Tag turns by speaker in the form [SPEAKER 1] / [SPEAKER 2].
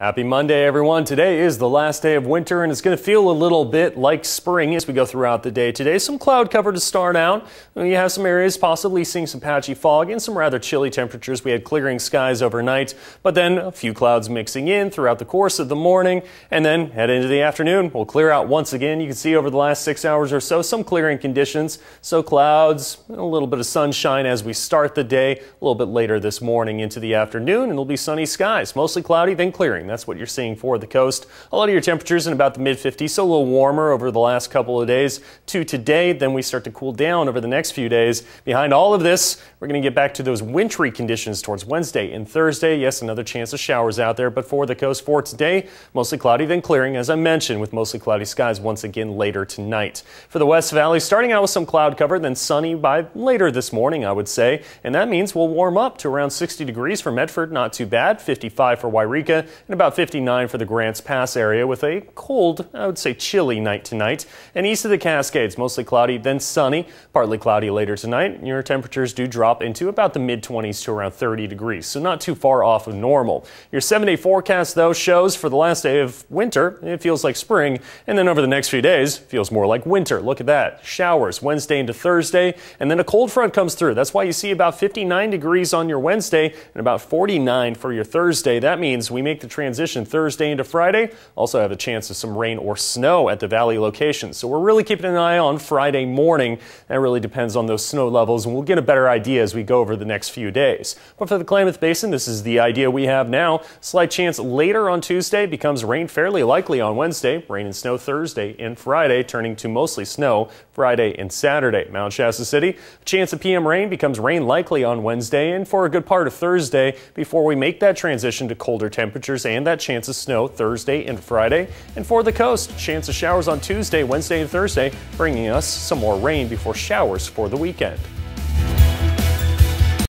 [SPEAKER 1] Happy Monday, everyone. Today is the last day of winter, and it's going to feel a little bit like spring as we go throughout the day. Today, some cloud cover to start out. We have some areas possibly seeing some patchy fog and some rather chilly temperatures. We had clearing skies overnight, but then a few clouds mixing in throughout the course of the morning, and then head into the afternoon. We'll clear out once again. You can see over the last six hours or so some clearing conditions. So, clouds, a little bit of sunshine as we start the day, a little bit later this morning into the afternoon, and it'll be sunny skies, mostly cloudy, then clearing that's what you're seeing for the coast. A lot of your temperatures in about the mid 50s, so a little warmer over the last couple of days to today. Then we start to cool down over the next few days. Behind all of this, we're going to get back to those wintry conditions towards Wednesday and Thursday. Yes, another chance of showers out there, but for the coast for today, mostly cloudy, then clearing, as I mentioned, with mostly cloudy skies once again later tonight. For the West Valley, starting out with some cloud cover, then sunny by later this morning, I would say. And that means we'll warm up to around 60 degrees for Medford, not too bad, 55 for Wairika, and about 59 for the Grants Pass area with a cold, I would say chilly night tonight. And east of the Cascades, mostly cloudy, then sunny, partly cloudy later tonight. Your temperatures do drop into about the mid 20s to around 30 degrees, so not too far off of normal. Your seven day forecast, though, shows for the last day of winter, it feels like spring. And then over the next few days, feels more like winter. Look at that. Showers Wednesday into Thursday, and then a cold front comes through. That's why you see about 59 degrees on your Wednesday and about 49 for your Thursday. That means we make the transition transition Thursday into Friday. Also have a chance of some rain or snow at the valley locations. So we're really keeping an eye on Friday morning. That really depends on those snow levels, and we'll get a better idea as we go over the next few days. But for the Klamath Basin, this is the idea we have now. Slight chance later on Tuesday becomes rain fairly likely on Wednesday. Rain and snow Thursday and Friday, turning to mostly snow Friday and Saturday. Mount Shasta City, chance of PM rain becomes rain likely on Wednesday and for a good part of Thursday before we make that transition to colder temperatures and and that chance of snow Thursday and Friday. And for the coast, chance of showers on Tuesday, Wednesday, and Thursday, bringing us some more rain before showers for the weekend.